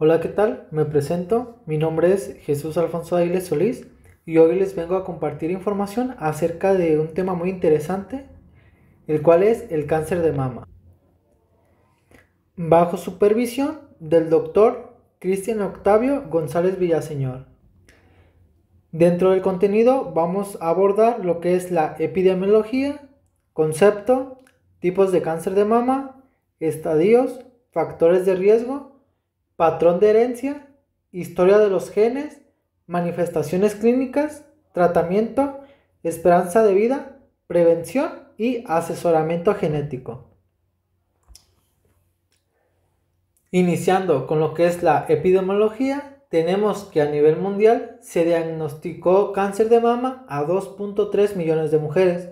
Hola, ¿qué tal? Me presento, mi nombre es Jesús Alfonso Aguiles Solís y hoy les vengo a compartir información acerca de un tema muy interesante, el cual es el cáncer de mama. Bajo supervisión del doctor Cristian Octavio González Villaseñor. Dentro del contenido vamos a abordar lo que es la epidemiología, concepto, tipos de cáncer de mama, estadios, factores de riesgo, patrón de herencia, historia de los genes, manifestaciones clínicas, tratamiento, esperanza de vida, prevención y asesoramiento genético. Iniciando con lo que es la epidemiología, tenemos que a nivel mundial se diagnosticó cáncer de mama a 2.3 millones de mujeres,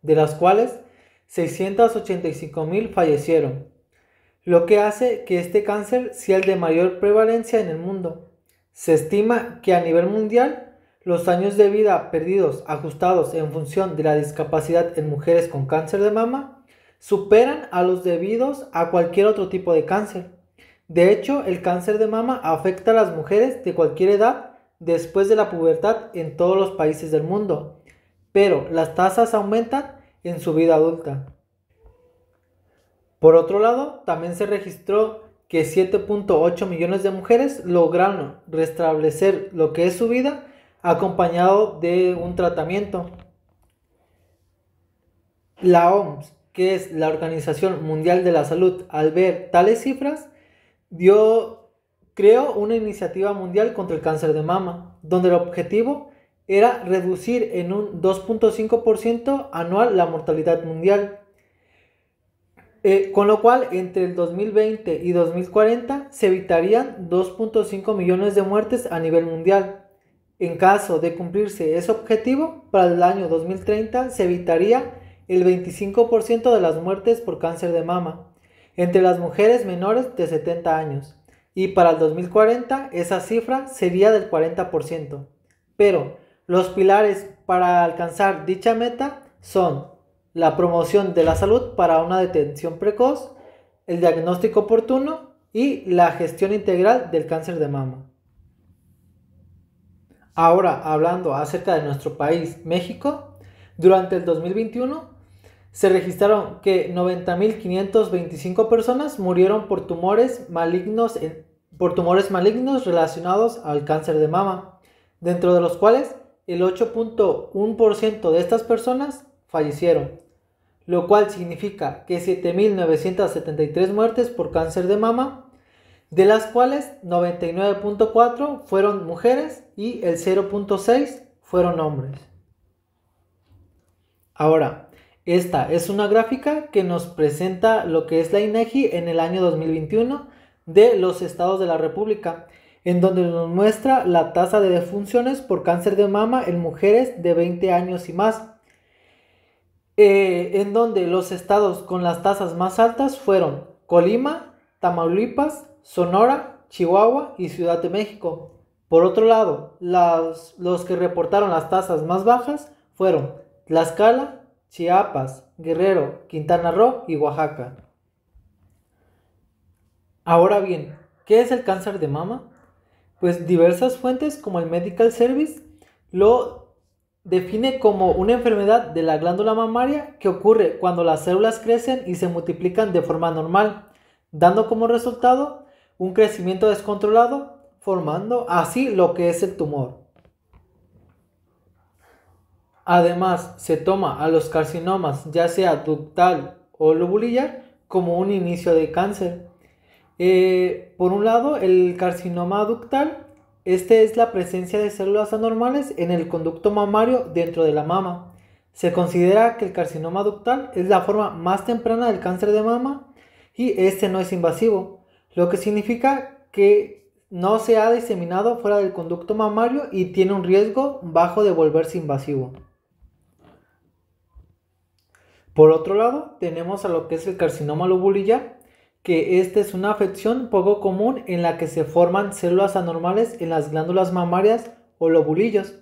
de las cuales 685 mil fallecieron lo que hace que este cáncer sea el de mayor prevalencia en el mundo. Se estima que a nivel mundial, los años de vida perdidos ajustados en función de la discapacidad en mujeres con cáncer de mama superan a los debidos a cualquier otro tipo de cáncer. De hecho, el cáncer de mama afecta a las mujeres de cualquier edad después de la pubertad en todos los países del mundo, pero las tasas aumentan en su vida adulta. Por otro lado, también se registró que 7.8 millones de mujeres lograron restablecer lo que es su vida acompañado de un tratamiento. La OMS, que es la Organización Mundial de la Salud, al ver tales cifras, dio, creó una iniciativa mundial contra el cáncer de mama, donde el objetivo era reducir en un 2.5% anual la mortalidad mundial. Eh, con lo cual, entre el 2020 y 2040 se evitarían 2.5 millones de muertes a nivel mundial. En caso de cumplirse ese objetivo, para el año 2030 se evitaría el 25% de las muertes por cáncer de mama entre las mujeres menores de 70 años. Y para el 2040 esa cifra sería del 40%. Pero los pilares para alcanzar dicha meta son la promoción de la salud para una detención precoz, el diagnóstico oportuno y la gestión integral del cáncer de mama. Ahora, hablando acerca de nuestro país, México, durante el 2021 se registraron que 90.525 personas murieron por tumores malignos por tumores malignos relacionados al cáncer de mama, dentro de los cuales el 8.1% de estas personas fallecieron lo cual significa que 7.973 muertes por cáncer de mama, de las cuales 99.4 fueron mujeres y el 0.6 fueron hombres. Ahora, esta es una gráfica que nos presenta lo que es la INEGI e en el año 2021 de los estados de la República, en donde nos muestra la tasa de defunciones por cáncer de mama en mujeres de 20 años y más eh, en donde los estados con las tasas más altas fueron Colima, Tamaulipas, Sonora, Chihuahua y Ciudad de México. Por otro lado, los que reportaron las tasas más bajas fueron Tlaxcala, Chiapas, Guerrero, Quintana Roo y Oaxaca. Ahora bien, ¿qué es el cáncer de mama? Pues diversas fuentes como el Medical Service lo define como una enfermedad de la glándula mamaria que ocurre cuando las células crecen y se multiplican de forma normal, dando como resultado un crecimiento descontrolado, formando así lo que es el tumor. Además, se toma a los carcinomas, ya sea ductal o lobulillar, como un inicio de cáncer. Eh, por un lado, el carcinoma ductal este es la presencia de células anormales en el conducto mamario dentro de la mama. Se considera que el carcinoma ductal es la forma más temprana del cáncer de mama y este no es invasivo, lo que significa que no se ha diseminado fuera del conducto mamario y tiene un riesgo bajo de volverse invasivo. Por otro lado, tenemos a lo que es el carcinoma lobulillar, que esta es una afección poco común en la que se forman células anormales en las glándulas mamarias o lobulillos.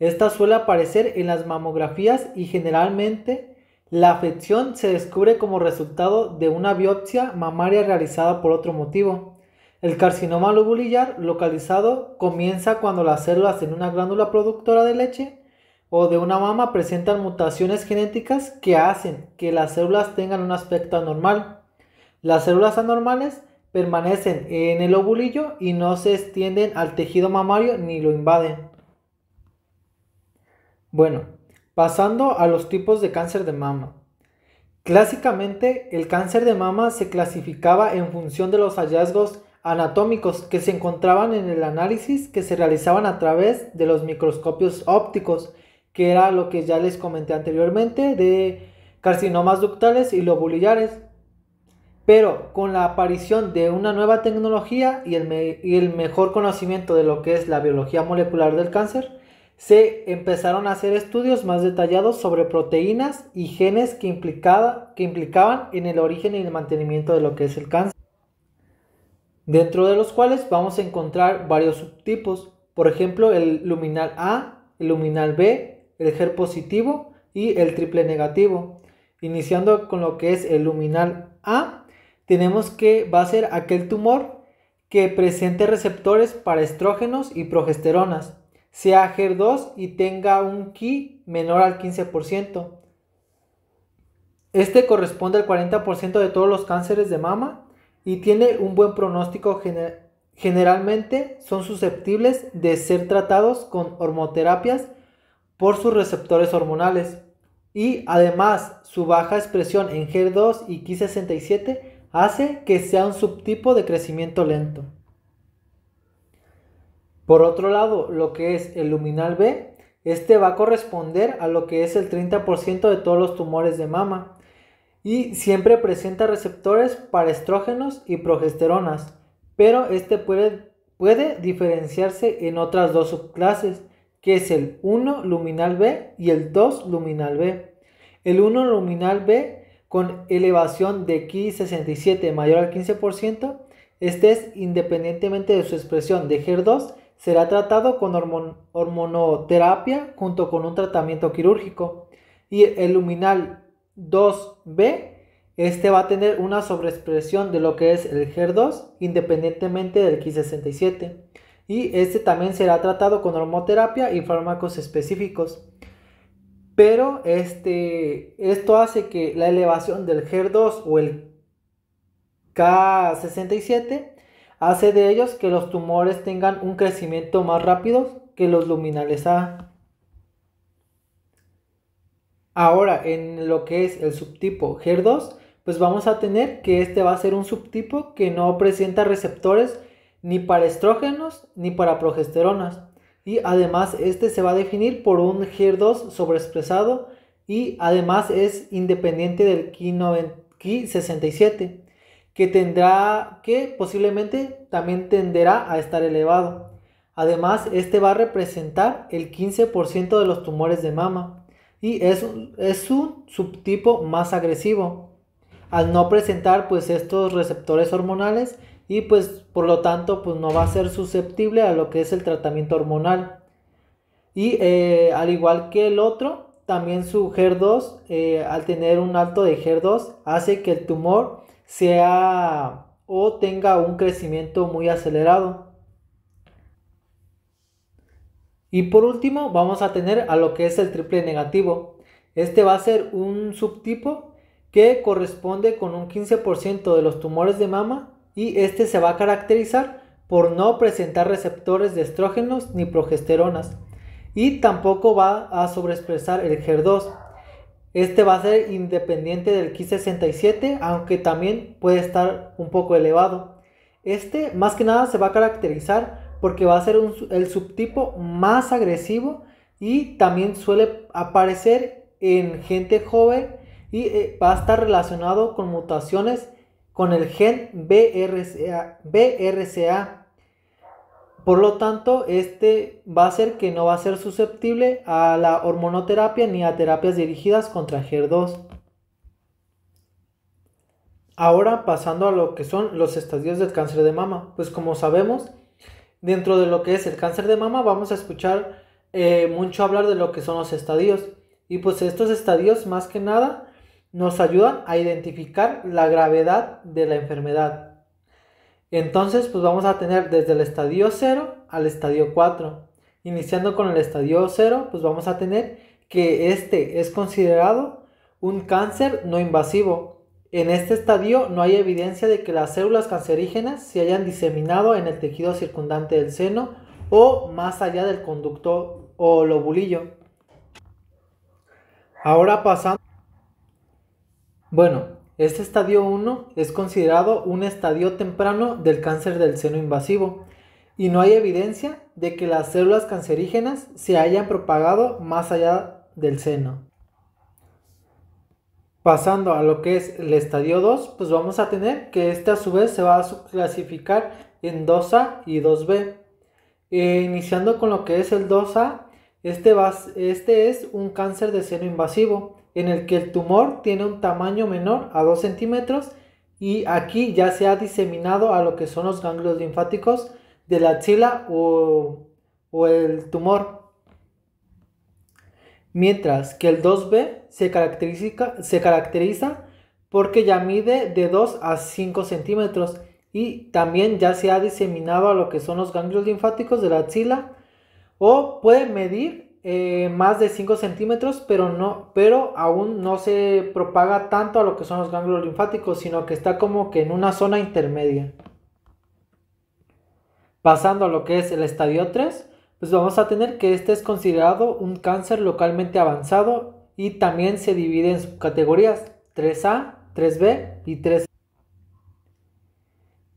Esta suele aparecer en las mamografías y generalmente la afección se descubre como resultado de una biopsia mamaria realizada por otro motivo. El carcinoma lobulillar localizado comienza cuando las células en una glándula productora de leche o de una mama presentan mutaciones genéticas que hacen que las células tengan un aspecto anormal. Las células anormales permanecen en el ovulillo y no se extienden al tejido mamario ni lo invaden. Bueno, pasando a los tipos de cáncer de mama. Clásicamente, el cáncer de mama se clasificaba en función de los hallazgos anatómicos que se encontraban en el análisis que se realizaban a través de los microscopios ópticos, que era lo que ya les comenté anteriormente de carcinomas ductales y lobulillares. Pero con la aparición de una nueva tecnología y el, mejor conocimiento de lo que es la biología molecular del cáncer, se empezaron a hacer estudios más detallados sobre proteínas y genes que, que implicaban en el origen y el mantenimiento de lo que es el cáncer, dentro de los cuales vamos a encontrar varios subtipos, por ejemplo el luminal A, el luminal B, el GER positivo y el triple negativo, iniciando con lo que es el luminal A, tenemos que va a ser aquel tumor que presente receptores para estrógenos y progesteronas, sea HER2 y tenga un Ki menor al 15%. Este corresponde al 40% de todos los cánceres de mama y tiene un buen pronóstico generalmente son susceptibles de ser tratados con hormoterapias por sus receptores hormonales. Y además, su baja expresión en HER2 y Ki67 hace que sea un subtipo de crecimiento lento. Por otro lado, lo que es el luminal B, este va a corresponder a lo que es el 30% de todos los tumores de mama y siempre presenta receptores para estrógenos y progesteronas, pero este puede, puede diferenciarse en otras dos subclases, que es el 1 luminal B y el 2 luminal B. El 1 luminal B con elevación de Ki 67 mayor al 15%, este es independientemente de su expresión de HER2, será tratado con hormonoterapia junto con un tratamiento quirúrgico. Y el luminal 2B, este va a tener una sobreexpresión de lo que es el HER2 independientemente del Ki67. Y este también será tratado con hormonoterapia y fármacos específicos. Pero este, esto hace que la elevación del HER2 o el K67 hace de ellos que los tumores tengan un crecimiento más rápido que los luminales A. Ahora, en lo que es el subtipo HER2, pues vamos a tener que este va a ser un subtipo que no presenta receptores ni para estrógenos ni para progesteronas y además este se va a definir por un her 2 sobreexpresado y además es independiente del Ki67 que tendrá que posiblemente también tenderá a estar elevado. Además, este va a representar el 15% de los tumores de mama y es, es un subtipo más agresivo al no presentar pues estos receptores hormonales y pues por lo tanto pues no va a ser susceptible a lo que es el tratamiento hormonal. Y eh, al igual que el otro, también su HER2, eh, al tener un alto de HER2, hace que el tumor sea o tenga un crecimiento muy acelerado. Y por último vamos a tener a lo que es el triple negativo. Este va a ser un subtipo que corresponde con un 15% de los tumores de mama y este se va a caracterizar por no presentar receptores de estrógenos ni progesteronas y tampoco va a sobreexpresar el HER2. Este va a ser independiente del Ki67, aunque también puede estar un poco elevado. Este más que nada se va a caracterizar porque va a ser el subtipo más agresivo y también suele aparecer en gente joven y eh, va a estar relacionado con mutaciones con el gen BRCA, Por lo tanto, este va a ser que no va a ser susceptible a la hormonoterapia ni a terapias dirigidas contra HER2. Ahora pasando a lo que son los estadios del cáncer de mama. Pues como sabemos, dentro de lo que es el cáncer de mama vamos a escuchar eh, mucho hablar de lo que son los estadios. Y pues estos estadios más que nada nos ayudan a identificar la gravedad de la enfermedad. Entonces, pues vamos a tener desde el estadio 0 al estadio 4. Iniciando con el estadio 0, pues vamos a tener que este es considerado un cáncer no invasivo. En este estadio no hay evidencia de que las células cancerígenas se hayan diseminado en el tejido circundante del seno o más allá del conducto o lobulillo. Ahora pasando bueno, este estadio 1 es considerado un estadio temprano del cáncer del seno invasivo y no hay evidencia de que las células cancerígenas se hayan propagado más allá del seno. Pasando a lo que es el estadio 2, pues vamos a tener que este a su vez se va a clasificar en 2A y 2B. Eh, iniciando con lo que es el 2A, este, este es un cáncer de seno invasivo en el que el tumor tiene un tamaño menor a 2 centímetros y aquí ya se ha diseminado a lo que son los ganglios linfáticos de la axila o, el tumor. Mientras que el 2B se caracteriza, se caracteriza porque ya mide de 2 a 5 centímetros y también ya se ha diseminado a lo que son los ganglios linfáticos de la axila o puede medir eh, más de 5 centímetros, pero, no, pero aún no se propaga tanto a lo que son los ganglios linfáticos, sino que está como que en una zona intermedia. Pasando a lo que es el estadio 3, pues vamos a tener que este es considerado un cáncer localmente avanzado y también se divide en subcategorías 3A, 3B y 3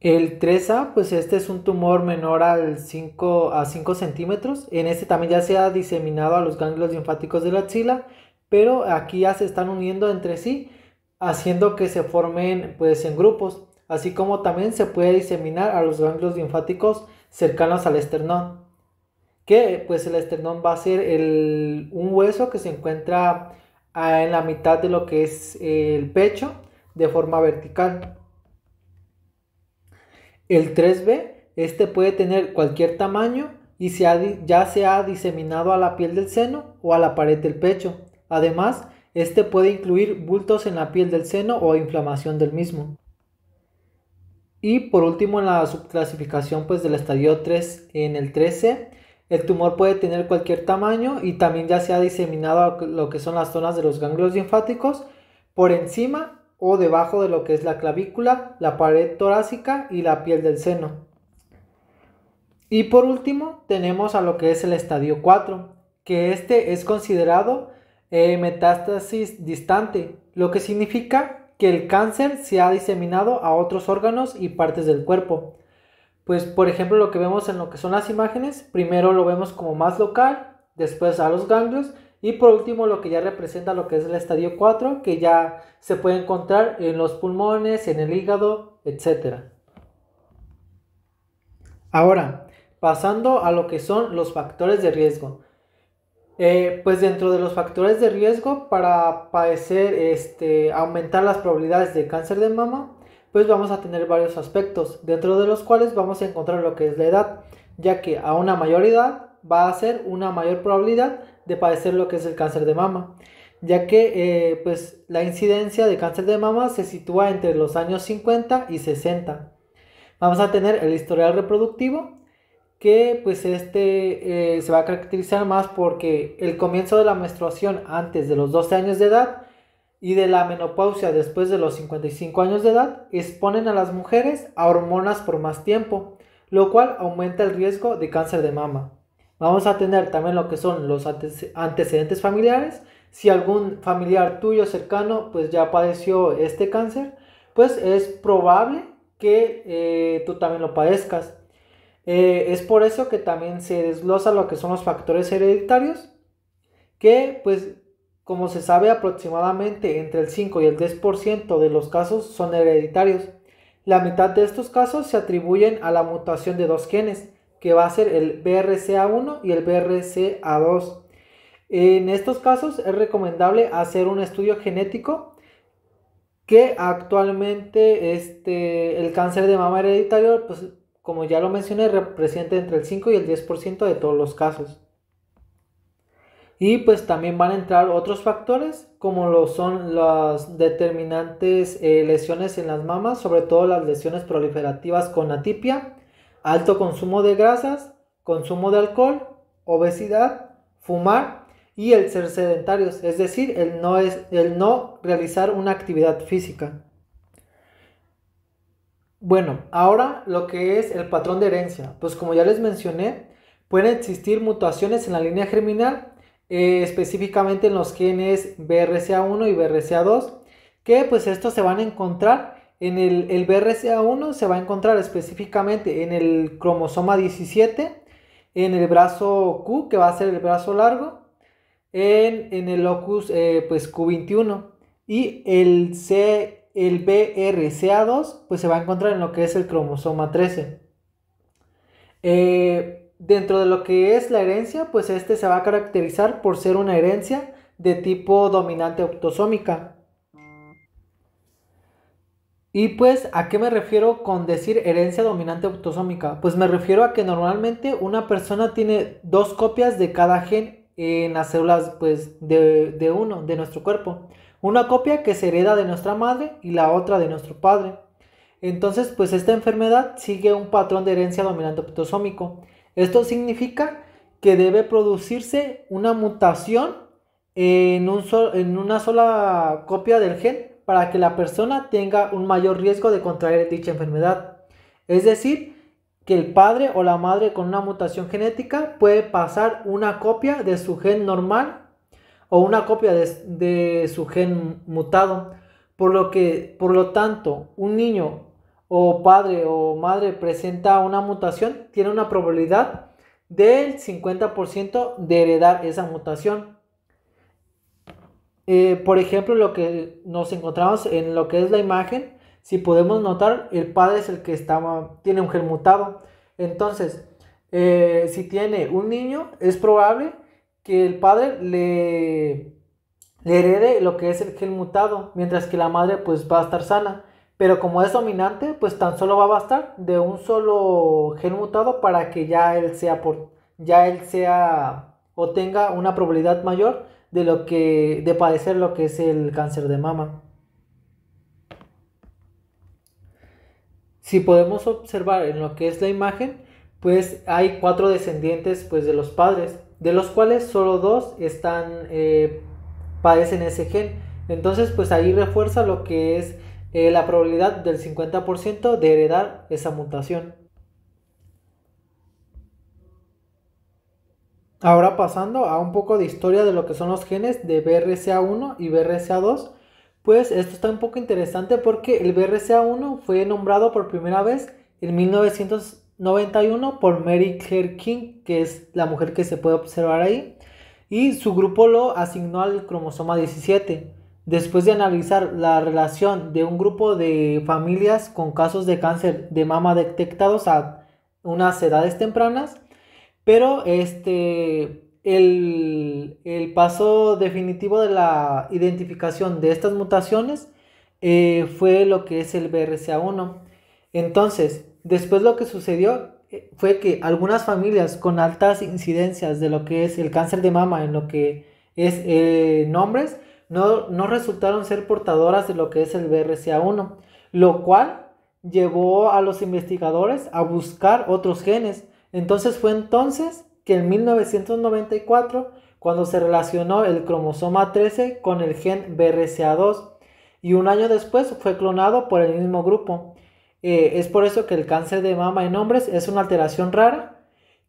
el 3A, pues este es un tumor menor al a 5 centímetros. En este también ya se ha diseminado a los ganglios linfáticos de la axila, pero aquí ya se están uniendo entre sí, haciendo que se formen pues en grupos, así como también se puede diseminar a los ganglios linfáticos cercanos al esternón. Que pues el esternón va a ser un hueso que se encuentra en la mitad de lo que es eh, el pecho de forma vertical. El 3B, este puede tener cualquier tamaño y ya se ha diseminado a la piel del seno o a la pared del pecho. Además, este puede incluir bultos en la piel del seno o inflamación del mismo. Y por último, en la subclasificación pues, del estadio 3 en el 13, el tumor puede tener cualquier tamaño y también ya se ha diseminado a lo que son las zonas de los ganglios linfáticos por encima o debajo de lo que es la clavícula, la pared torácica y la piel del seno. Y por último tenemos a lo que es el estadio 4, que este es considerado eh, metástasis distante, lo que significa que el cáncer se ha diseminado a otros órganos y partes del cuerpo. Pues por ejemplo lo que vemos en lo que son las imágenes, primero lo vemos como más local, después a los ganglios y por último, lo que ya representa lo que es el estadio 4, que ya se puede encontrar en los pulmones, en el hígado, etc. Ahora, pasando a lo que son los factores de riesgo. Eh, pues dentro de los factores de riesgo para padecer, este, aumentar las probabilidades de cáncer de mama, pues vamos a tener varios aspectos, dentro de los cuales vamos a encontrar lo que es la edad, ya que a una mayor edad va a ser una mayor probabilidad de padecer lo que es el cáncer de mama, ya que eh, pues, la incidencia de cáncer de mama se sitúa entre los años 50 y 60. Vamos a tener el historial reproductivo, que pues este eh, se va a caracterizar más porque el comienzo de la menstruación antes de los 12 años de edad y de la menopausia después de los 55 años de edad exponen a las mujeres a hormonas por más tiempo, lo cual aumenta el riesgo de cáncer de mama. Vamos a tener también lo que son los antecedentes familiares. Si algún familiar tuyo cercano pues ya padeció este cáncer, pues es probable que eh, tú también lo padezcas. Eh, es por eso que también se desglosa lo que son los factores hereditarios, que pues como se sabe aproximadamente entre el 5 y el 10% de los casos son hereditarios. La mitad de estos casos se atribuyen a la mutación de dos genes que va a ser el BRCA1 y el BRCA2. En estos casos es recomendable hacer un estudio genético que actualmente este, el cáncer de mama hereditario, pues, como ya lo mencioné, representa entre el 5 y el 10% de todos los casos. Y pues también van a entrar otros factores como lo son las determinantes eh, lesiones en las mamas, sobre todo las lesiones proliferativas con atipia, alto consumo de grasas, consumo de alcohol, obesidad, fumar y el ser sedentarios, es decir, el no, el no realizar una actividad física. Bueno, ahora lo que es el patrón de herencia. Pues como ya les mencioné, pueden existir mutaciones en la línea germinal, eh, específicamente en los genes BRCA1 y BRCA2, que pues estos se van a encontrar en el, BRCA1 se va a encontrar específicamente en el cromosoma 17, en el brazo Q, que va a ser el brazo largo, en, el locus eh, pues Q21 y el, BRCA2 pues se va a encontrar en lo que es el cromosoma 13. Eh, dentro de lo que es la herencia, pues este se va a caracterizar por ser una herencia de tipo dominante autosómica. Y pues, ¿a qué me refiero con decir herencia dominante autosómica? Pues me refiero a que normalmente una persona tiene dos copias de cada gen en las células pues, de, uno, de nuestro cuerpo. Una copia que se hereda de nuestra madre y la otra de nuestro padre. Entonces, pues esta enfermedad sigue un patrón de herencia dominante autosómico. Esto significa que debe producirse una mutación en, un en una sola copia del gen para que la persona tenga un mayor riesgo de contraer dicha enfermedad. Es decir, que el padre o la madre con una mutación genética puede pasar una copia de su gen normal o una copia de, su gen mutado. Por lo que, por lo tanto, un niño o padre o madre presenta una mutación, tiene una probabilidad del 50% de heredar esa mutación. Eh, por ejemplo, lo que nos encontramos en lo que es la imagen, si podemos notar, el padre es el que está, tiene un gen mutado. Entonces, eh, si tiene un niño, es probable que el padre le, le herede lo que es el gen mutado, mientras que la madre pues va a estar sana. Pero como es dominante, pues tan solo va a bastar de un solo gen mutado para que ya él sea por, ya él sea o tenga una probabilidad mayor de lo que de padecer lo que es el cáncer de mama. Si podemos observar en lo que es la imagen, pues hay cuatro descendientes pues de los padres, de los cuales solo dos están eh, padecen ese gen. Entonces, pues ahí refuerza lo que es eh, la probabilidad del 50% de heredar esa mutación. Ahora pasando a un poco de historia de lo que son los genes de BRCA1 y BRCA2, pues esto está un poco interesante porque el BRCA1 fue nombrado por primera vez en 1991 por Mary Claire King, que es la mujer que se puede observar ahí, y su grupo lo asignó al cromosoma 17. Después de analizar la relación de un grupo de familias con casos de cáncer de mama detectados a unas edades tempranas, pero este, el, paso definitivo de la identificación de estas mutaciones eh, fue lo que es el BRCA1. Entonces, después lo que sucedió eh, fue que algunas familias con altas incidencias de lo que es el cáncer de mama en lo que es eh, nombres, no, no, resultaron ser portadoras de lo que es el BRCA1, lo cual llevó a los investigadores a buscar otros genes entonces fue entonces que en 1994, cuando se relacionó el cromosoma 13 con el gen BRCA2, y un año después fue clonado por el mismo grupo. Eh, es por eso que el cáncer de mama en hombres es una alteración rara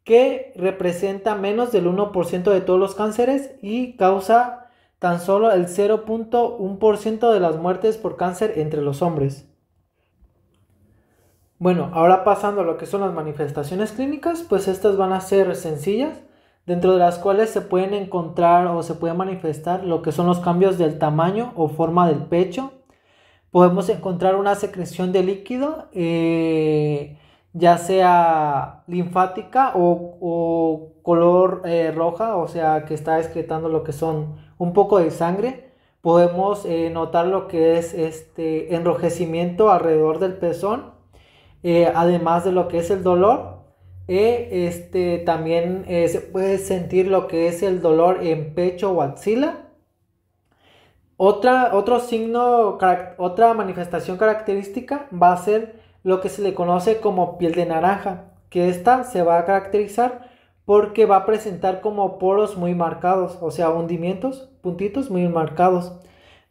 que representa menos del 1% de todos los cánceres y causa tan solo el 0.1% de las muertes por cáncer entre los hombres. Bueno, ahora pasando a lo que son las manifestaciones clínicas, pues estas van a ser sencillas, dentro de las cuales se pueden encontrar o se pueden manifestar lo que son los cambios del tamaño o forma del pecho. Podemos encontrar una secreción de líquido, eh, ya sea linfática o, color eh, roja, o sea que está excretando lo que son un poco de sangre podemos eh, notar lo que es este enrojecimiento alrededor del pezón eh, además de lo que es el dolor, eh, este, también eh, se puede sentir lo que es el dolor en pecho o axila. Otra, otro signo, otra manifestación característica va a ser lo que se le conoce como piel de naranja, que esta se va a caracterizar porque va a presentar como poros muy marcados, o sea, hundimientos, puntitos muy marcados.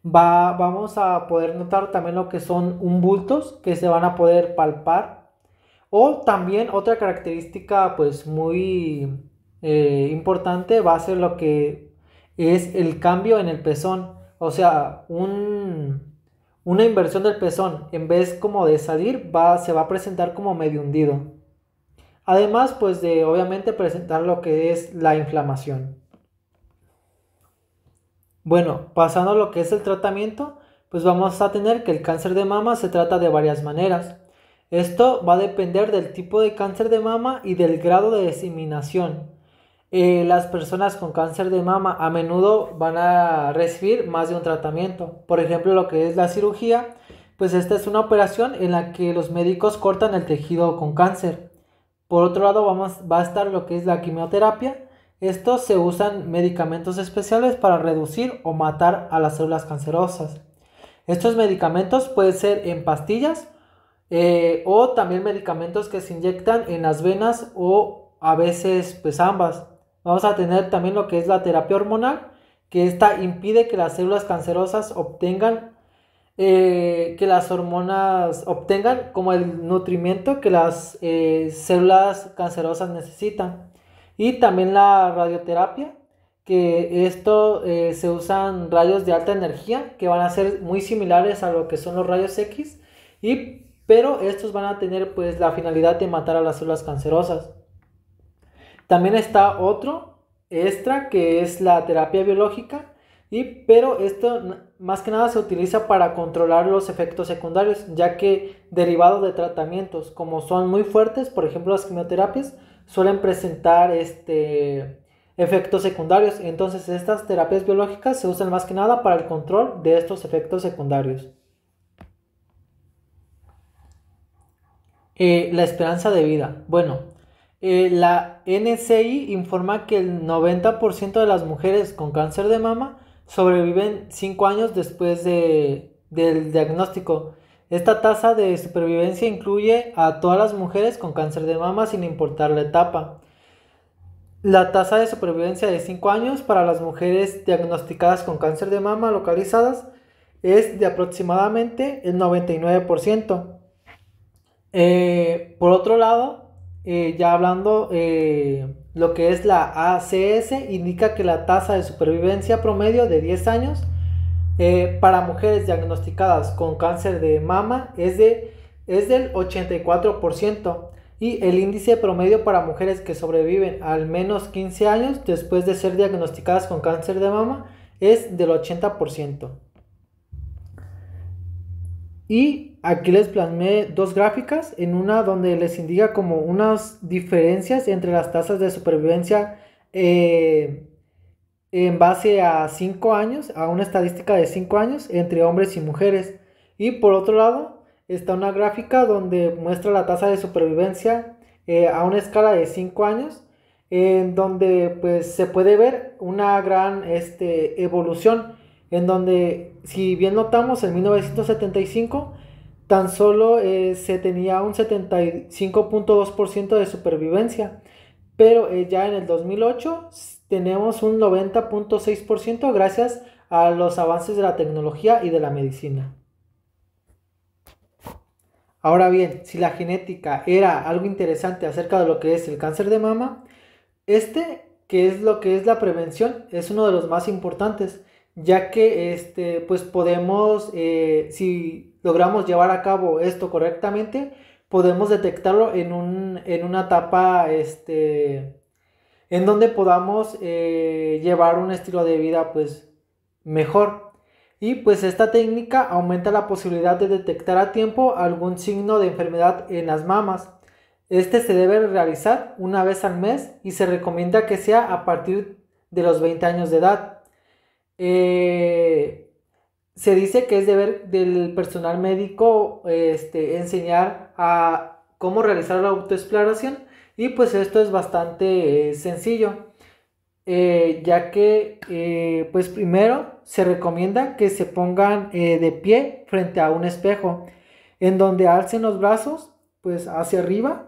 Va, vamos a poder notar también lo que son un bultos que se van a poder palpar. O también otra característica pues muy eh, importante va a ser lo que es el cambio en el pezón. O sea, una inversión del pezón en vez como de salir va, se va a presentar como medio hundido. Además pues de obviamente presentar lo que es la inflamación. Bueno, pasando a lo que es el tratamiento, pues vamos a tener que el cáncer de mama se trata de varias maneras. Esto va a depender del tipo de cáncer de mama y del grado de diseminación. Eh, las personas con cáncer de mama a menudo van a recibir más de un tratamiento. Por ejemplo, lo que es la cirugía, pues esta es una operación en la que los médicos cortan el tejido con cáncer. Por otro lado, vamos, va a estar lo que es la quimioterapia, estos se usan medicamentos especiales para reducir o matar a las células cancerosas. Estos medicamentos pueden ser en pastillas eh, o también medicamentos que se inyectan en las venas o a veces pues ambas. Vamos a tener también lo que es la terapia hormonal, que esta impide que las células cancerosas obtengan, eh, que las hormonas obtengan como el nutrimiento que las eh, células cancerosas necesitan. Y también la radioterapia, que esto eh, se usan rayos de alta energía que van a ser muy similares a lo que son los rayos X, pero estos van a tener pues la finalidad de matar a las células cancerosas. También está otro extra que es la terapia biológica, y, pero esto más que nada se utiliza para controlar los efectos secundarios, ya que derivados de tratamientos, como son muy fuertes, por ejemplo las quimioterapias, suelen presentar este, efectos secundarios. Entonces estas terapias biológicas se usan más que nada para el control de estos efectos secundarios. Eh, la esperanza de vida. Bueno, eh, la NCI informa que el 90% de las mujeres con cáncer de mama sobreviven 5 años después de, del diagnóstico esta tasa de supervivencia incluye a todas las mujeres con cáncer de mama sin importar la etapa. La tasa de supervivencia de 5 años para las mujeres diagnosticadas con cáncer de mama localizadas es de aproximadamente el 99%. Eh, por otro lado, eh, ya hablando eh, lo que es la ACS, indica que la tasa de supervivencia promedio de 10 años eh, para mujeres diagnosticadas con cáncer de mama es, de, es del 84% y el índice promedio para mujeres que sobreviven al menos 15 años después de ser diagnosticadas con cáncer de mama es del 80%. Y aquí les plasmé dos gráficas, en una donde les indica como unas diferencias entre las tasas de supervivencia eh, en base a 5 años, a una estadística de 5 años entre hombres y mujeres. Y por otro lado, está una gráfica donde muestra la tasa de supervivencia eh, a una escala de 5 años, en donde pues se puede ver una gran este, evolución, en donde si bien notamos en 1975, tan solo eh, se tenía un 75.2% de supervivencia, pero eh, ya en el 2008 tenemos un 90.6% gracias a los avances de la tecnología y de la medicina. Ahora bien, si la genética era algo interesante acerca de lo que es el cáncer de mama, este, que es lo que es la prevención, es uno de los más importantes, ya que este, pues podemos, eh, si logramos llevar a cabo esto correctamente, podemos detectarlo en, un, en una etapa este, en donde podamos eh, llevar un estilo de vida pues mejor. Y pues esta técnica aumenta la posibilidad de detectar a tiempo algún signo de enfermedad en las mamas. Este se debe realizar una vez al mes y se recomienda que sea a partir de los 20 años de edad. Eh, se dice que es deber del personal médico este, enseñar a cómo realizar la autoexploración y pues esto es bastante eh, sencillo, eh, ya que eh, pues primero se recomienda que se pongan de pie frente a un espejo, en donde alcen los brazos pues hacia arriba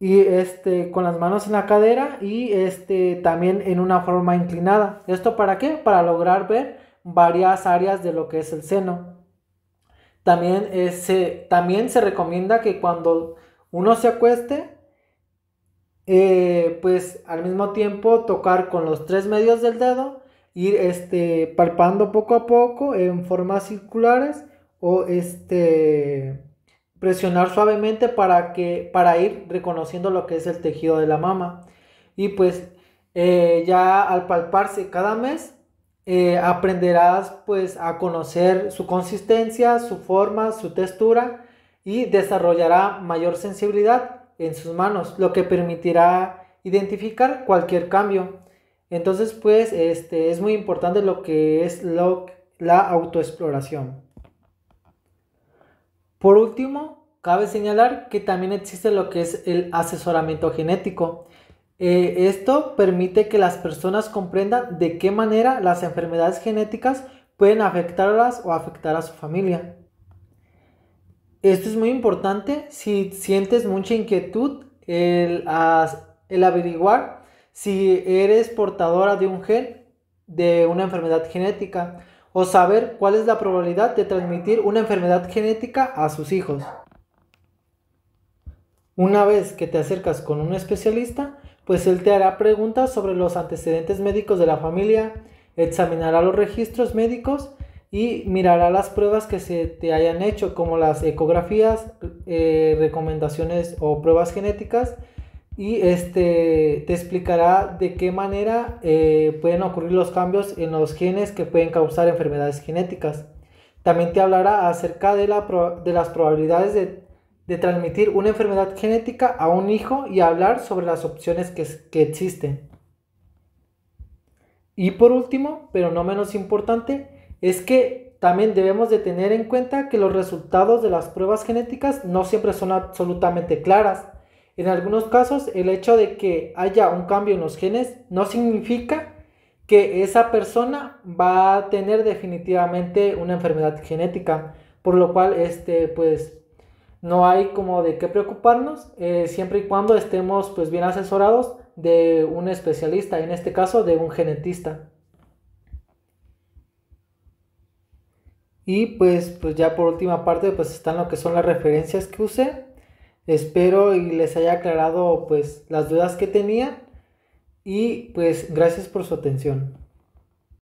y este con las manos en la cadera y este también en una forma inclinada. ¿Esto para qué? Para lograr ver varias áreas de lo que es el seno. También, también se recomienda que cuando uno se acueste, eh, pues al mismo tiempo tocar con los tres medios del dedo, ir este, palpando poco a poco en formas circulares o este, presionar suavemente para, que, para ir reconociendo lo que es el tejido de la mama. Y pues eh, ya al palparse cada mes, eh, aprenderás pues a conocer su consistencia, su forma, su textura y desarrollará mayor sensibilidad en sus manos, lo que permitirá identificar cualquier cambio. Entonces, pues, este, es muy importante lo que es lo, la autoexploración. Por último, cabe señalar que también existe lo que es el asesoramiento genético. Eh, esto permite que las personas comprendan de qué manera las enfermedades genéticas pueden afectarlas o afectar a su familia. Esto es muy importante si sientes mucha inquietud el, averiguar si eres portadora de un gen de una enfermedad genética o saber cuál es la probabilidad de transmitir una enfermedad genética a sus hijos. Una vez que te acercas con un especialista, pues él te hará preguntas sobre los antecedentes médicos de la familia, examinará los registros médicos y mirará las pruebas que se te hayan hecho, como las ecografías, eh, recomendaciones o pruebas genéticas, y este, te explicará de qué manera eh, pueden ocurrir los cambios en los genes que pueden causar enfermedades genéticas. También te hablará acerca de, la, de las probabilidades de, transmitir una enfermedad genética a un hijo y hablar sobre las opciones que, que existen. Y por último, pero no menos importante, es que también debemos de tener en cuenta que los resultados de las pruebas genéticas no siempre son absolutamente claras. En algunos casos, el hecho de que haya un cambio en los genes no significa que esa persona va a tener definitivamente una enfermedad genética, por lo cual este pues no hay como de qué preocuparnos eh, siempre y cuando estemos pues bien asesorados de un especialista, en este caso de un genetista. Y pues, pues ya por última parte, pues están lo que son las referencias que usé. Espero y les haya aclarado pues las dudas que tenían. Y pues gracias por su atención.